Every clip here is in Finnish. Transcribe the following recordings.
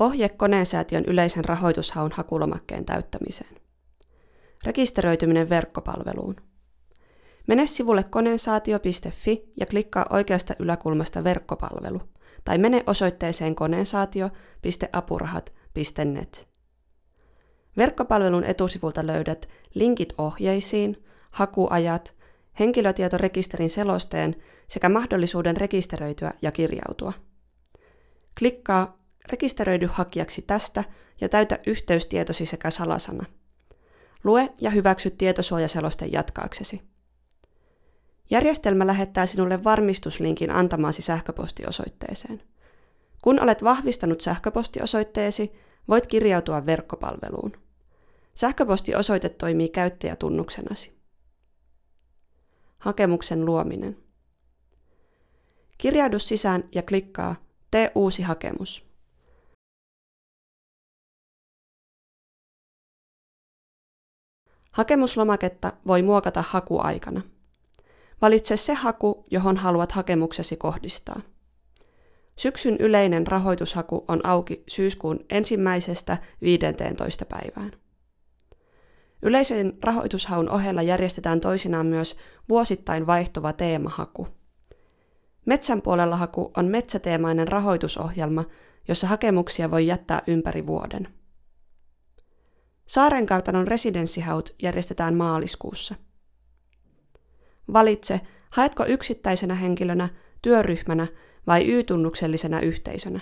Ohje koneensäätiön yleisen rahoitushaun hakulomakkeen täyttämiseen. Rekisteröityminen verkkopalveluun. Mene sivulle koneensaatio.fi ja klikkaa oikeasta yläkulmasta verkkopalvelu tai mene osoitteeseen koneensaatio.apurahat.net. Verkkopalvelun etusivulta löydät linkit ohjeisiin, hakuajat, henkilötietorekisterin selosteen sekä mahdollisuuden rekisteröityä ja kirjautua. Klikkaa rekisteröidy hakijaksi tästä ja täytä yhteystietosi sekä salasana. Lue ja hyväksy tietosuojaseloste jatkaaksesi. Järjestelmä lähettää sinulle varmistuslinkin antamaasi sähköpostiosoitteeseen. Kun olet vahvistanut sähköpostiosoitteesi, voit kirjautua verkkopalveluun. Sähköpostiosoite toimii käyttäjätunnuksenasi. Hakemuksen luominen. Kirjaudu sisään ja klikkaa Tee uusi hakemus. Hakemuslomaketta voi muokata hakuaikana. Valitse se haku, johon haluat hakemuksesi kohdistaa. Syksyn yleinen rahoitushaku on auki syyskuun ensimmäisestä 15. päivään. Yleisen rahoitushaun ohella järjestetään toisinaan myös vuosittain vaihtuva teemahaku. Metsän puolella haku on metsäteemainen rahoitusohjelma, jossa hakemuksia voi jättää ympäri vuoden. Saarenkartanon residenssihaut järjestetään maaliskuussa. Valitse, haetko yksittäisenä henkilönä, työryhmänä vai Y-tunnuksellisena yhteisönä.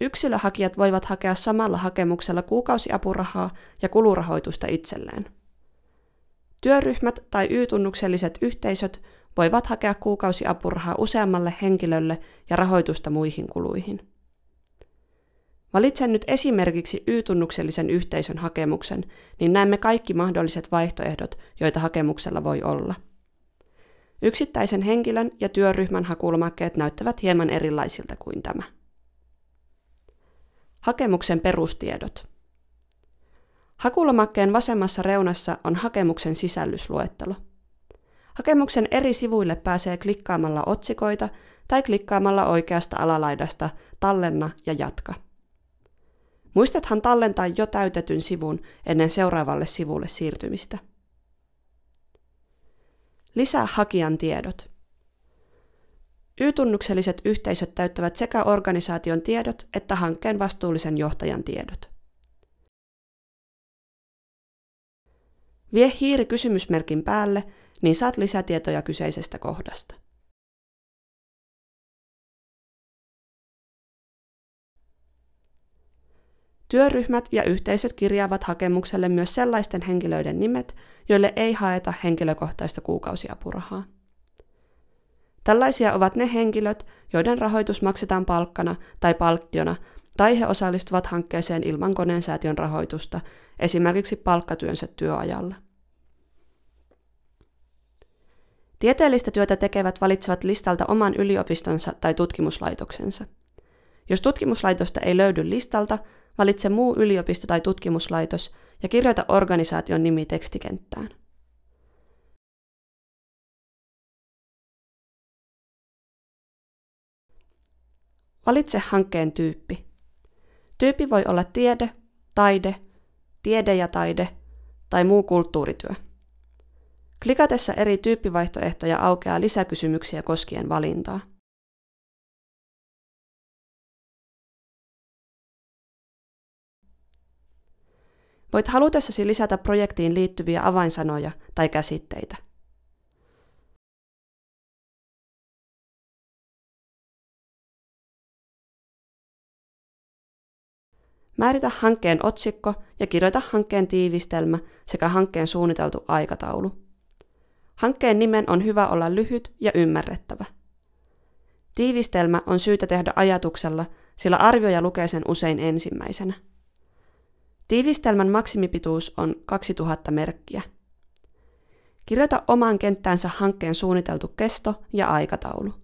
Yksilöhakijat voivat hakea samalla hakemuksella kuukausiapurahaa ja kulurahoitusta itselleen. Työryhmät tai Y-tunnukselliset yhteisöt voivat hakea kuukausiapurahaa useammalle henkilölle ja rahoitusta muihin kuluihin. Valitsen nyt esimerkiksi Y-tunnuksellisen yhteisön hakemuksen, niin näemme kaikki mahdolliset vaihtoehdot, joita hakemuksella voi olla. Yksittäisen henkilön ja työryhmän hakulomakkeet näyttävät hieman erilaisilta kuin tämä. Hakemuksen perustiedot. Hakulomakkeen vasemmassa reunassa on hakemuksen sisällysluettelo. Hakemuksen eri sivuille pääsee klikkaamalla otsikoita tai klikkaamalla oikeasta alalaidasta Tallenna ja jatka. Muistathan tallentaa jo täytetyn sivun ennen seuraavalle sivulle siirtymistä. Lisää hakijan tiedot. Y-tunnukselliset yhteisöt täyttävät sekä organisaation tiedot että hankkeen vastuullisen johtajan tiedot. Vie hiiri kysymysmerkin päälle, niin saat lisätietoja kyseisestä kohdasta. Työryhmät ja yhteisöt kirjaavat hakemukselle myös sellaisten henkilöiden nimet, joille ei haeta henkilökohtaista kuukausiapurahaa. Tällaisia ovat ne henkilöt, joiden rahoitus maksetaan palkkana tai palkkiona, tai he osallistuvat hankkeeseen ilman koneensäätiön rahoitusta, esimerkiksi palkkatyönsä työajalla. Tieteellistä työtä tekevät valitsevat listalta oman yliopistonsa tai tutkimuslaitoksensa. Jos tutkimuslaitosta ei löydy listalta, Valitse muu yliopisto tai tutkimuslaitos ja kirjoita organisaation nimi tekstikenttään. Valitse hankkeen tyyppi. Tyyppi voi olla tiede, taide, tiede ja taide tai muu kulttuurityö. Klikatessa eri tyyppivaihtoehtoja aukeaa lisäkysymyksiä koskien valintaa. Voit halutessasi lisätä projektiin liittyviä avainsanoja tai käsitteitä. Määritä hankkeen otsikko ja kirjoita hankkeen tiivistelmä sekä hankkeen suunniteltu aikataulu. Hankkeen nimen on hyvä olla lyhyt ja ymmärrettävä. Tiivistelmä on syytä tehdä ajatuksella, sillä arvioja lukee sen usein ensimmäisenä. Tiivistelmän maksimipituus on 2000 merkkiä. Kirjoita omaan kenttäänsä hankkeen suunniteltu kesto ja aikataulu.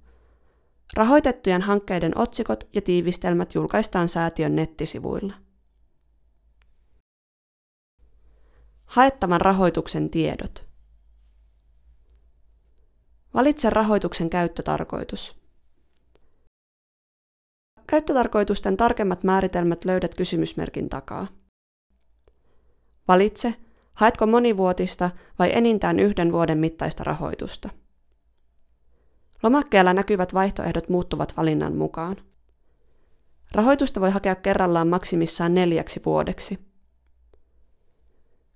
Rahoitettujen hankkeiden otsikot ja tiivistelmät julkaistaan säätiön nettisivuilla. Haettavan rahoituksen tiedot. Valitse rahoituksen käyttötarkoitus. Käyttötarkoitusten tarkemmat määritelmät löydät kysymysmerkin takaa. Valitse, haetko monivuotista vai enintään yhden vuoden mittaista rahoitusta. Lomakkeella näkyvät vaihtoehdot muuttuvat valinnan mukaan. Rahoitusta voi hakea kerrallaan maksimissaan neljäksi vuodeksi.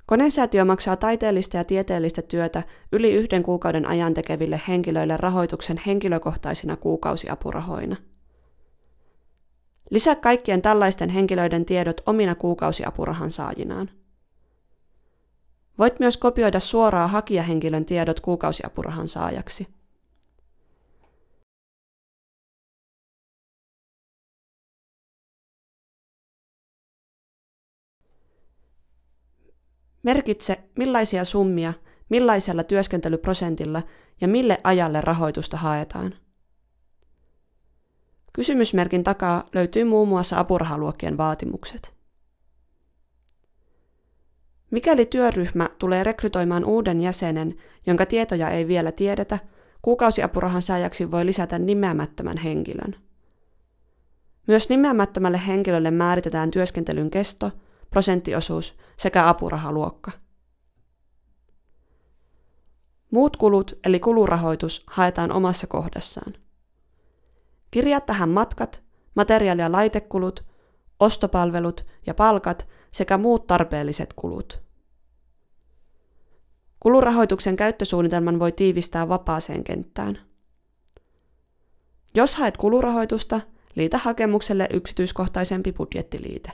Konesäätiö maksaa taiteellista ja tieteellistä työtä yli yhden kuukauden ajan tekeville henkilöille rahoituksen henkilökohtaisina kuukausiapurahoina. Lisää kaikkien tällaisten henkilöiden tiedot omina kuukausiapurahan saajinaan. Voit myös kopioida suoraan hakijahenkilön tiedot kuukausiapurahan saajaksi. Merkitse, millaisia summia, millaisella työskentelyprosentilla ja mille ajalle rahoitusta haetaan. Kysymysmerkin takaa löytyy muun muassa apurahaluokkien vaatimukset. Mikäli työryhmä tulee rekrytoimaan uuden jäsenen, jonka tietoja ei vielä tiedetä, kuukausiapurahan saajaksi voi lisätä nimeämättömän henkilön. Myös nimeämättömälle henkilölle määritetään työskentelyn kesto, prosenttiosuus sekä apurahaluokka. Muut kulut eli kulurahoitus haetaan omassa kohdassaan. Kirjaa tähän matkat, materiaali- ja laitekulut, ostopalvelut ja palkat sekä muut tarpeelliset kulut. Kulurahoituksen käyttösuunnitelman voi tiivistää vapaaseen kenttään. Jos haet kulurahoitusta, liitä hakemukselle yksityiskohtaisempi budjettiliite.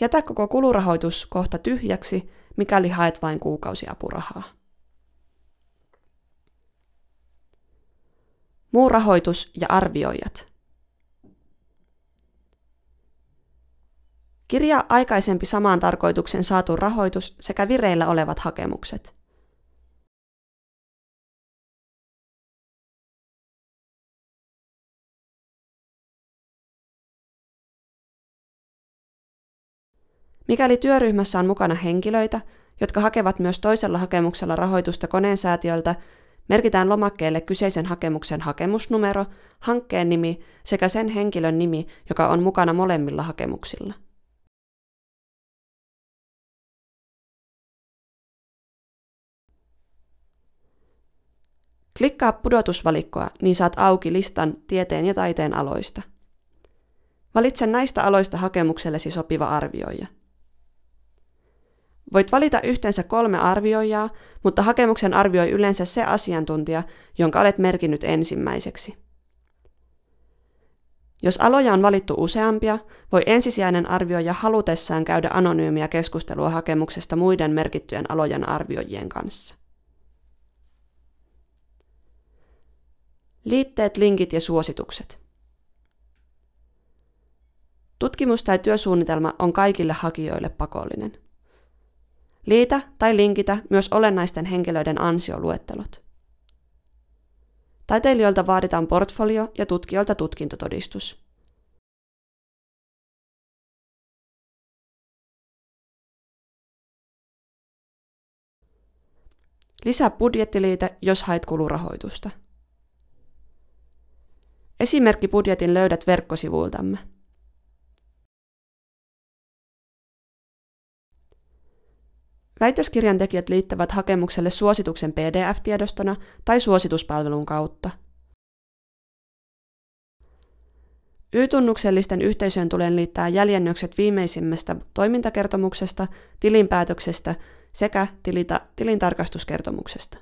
Jätä koko kulurahoitus kohta tyhjäksi, mikäli haet vain kuukausiapurahaa. Muu rahoitus ja arvioijat – Kirja aikaisempi samaan tarkoituksen saatu rahoitus sekä vireillä olevat hakemukset. Mikäli työryhmässä on mukana henkilöitä, jotka hakevat myös toisella hakemuksella rahoitusta koneensäätiöltä, merkitään lomakkeelle kyseisen hakemuksen hakemusnumero, hankkeen nimi sekä sen henkilön nimi, joka on mukana molemmilla hakemuksilla. Klikkaa pudotusvalikkoa, niin saat auki listan tieteen ja taiteen aloista. Valitse näistä aloista hakemuksellesi sopiva arvioija. Voit valita yhteensä kolme arvioijaa, mutta hakemuksen arvioi yleensä se asiantuntija, jonka olet merkinnyt ensimmäiseksi. Jos aloja on valittu useampia, voi ensisijainen arvioija halutessaan käydä anonyymiä keskustelua hakemuksesta muiden merkittyjen alojen arvioijien kanssa. Liitteet, linkit ja suositukset. Tutkimus tai työsuunnitelma on kaikille hakijoille pakollinen. Liitä tai linkitä myös olennaisten henkilöiden ansioluettelot. Taiteilijoilta vaaditaan portfolio ja tutkijoilta tutkintotodistus. Lisää budjettiliite, jos haet kulurahoitusta budjetin löydät verkkosivuiltamme. Väitöskirjan tekijät liittävät hakemukselle suosituksen PDF-tiedostona tai suosituspalvelun kautta. Y-tunnuksellisten yhteisöön tulee liittää jäljennökset viimeisimmästä toimintakertomuksesta, tilinpäätöksestä sekä tilita, tilintarkastuskertomuksesta.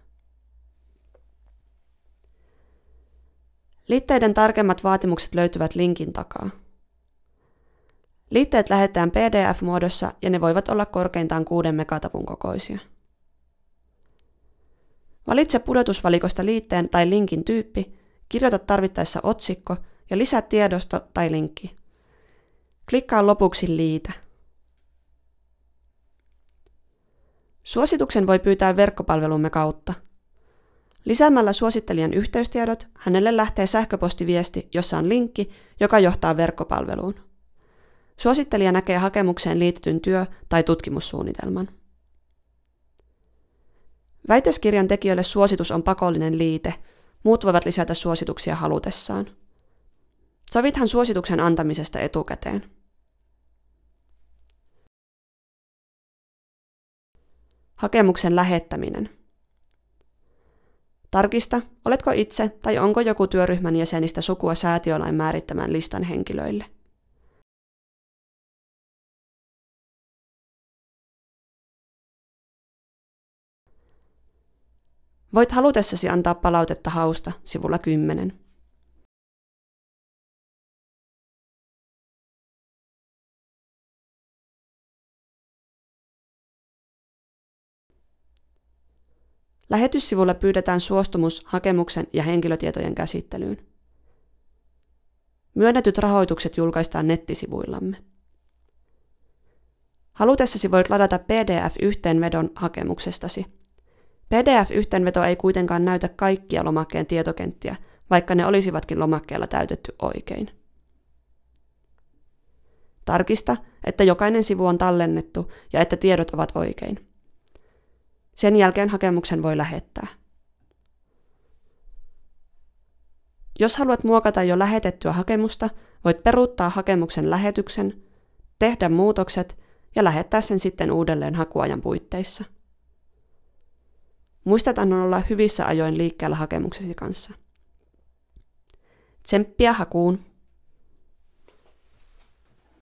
Liitteiden tarkemmat vaatimukset löytyvät linkin takaa. Liitteet lähetetään PDF-muodossa ja ne voivat olla korkeintaan 6 megatavun kokoisia. Valitse pudotusvalikosta liitteen tai linkin tyyppi, kirjoita tarvittaessa otsikko ja lisää tiedosto tai linkki. Klikkaa lopuksi liitä. Suosituksen voi pyytää verkkopalvelumme kautta – Lisäämällä suosittelijan yhteystiedot hänelle lähtee sähköpostiviesti, jossa on linkki, joka johtaa verkkopalveluun. Suosittelija näkee hakemukseen liitetyn työ- tai tutkimussuunnitelman. Väitöskirjan tekijöille suositus on pakollinen liite, muut voivat lisätä suosituksia halutessaan. Sovithan suosituksen antamisesta etukäteen. Hakemuksen lähettäminen – Tarkista, oletko itse tai onko joku työryhmän jäsenistä sukua säätiölain määrittämän listan henkilöille. Voit halutessasi antaa palautetta hausta sivulla 10. Lähetyssivulle pyydetään suostumus hakemuksen ja henkilötietojen käsittelyyn. Myönnetyt rahoitukset julkaistaan nettisivuillamme. Halutessasi voit ladata PDF-yhteenvedon hakemuksestasi. PDF-yhteenveto ei kuitenkaan näytä kaikkia lomakkeen tietokenttiä, vaikka ne olisivatkin lomakkeella täytetty oikein. Tarkista, että jokainen sivu on tallennettu ja että tiedot ovat oikein. Sen jälkeen hakemuksen voi lähettää. Jos haluat muokata jo lähetettyä hakemusta, voit peruuttaa hakemuksen lähetyksen, tehdä muutokset ja lähettää sen sitten uudelleen hakuajan puitteissa. Muistetaan olla hyvissä ajoin liikkeellä hakemuksesi kanssa. Tsemppiä hakuun!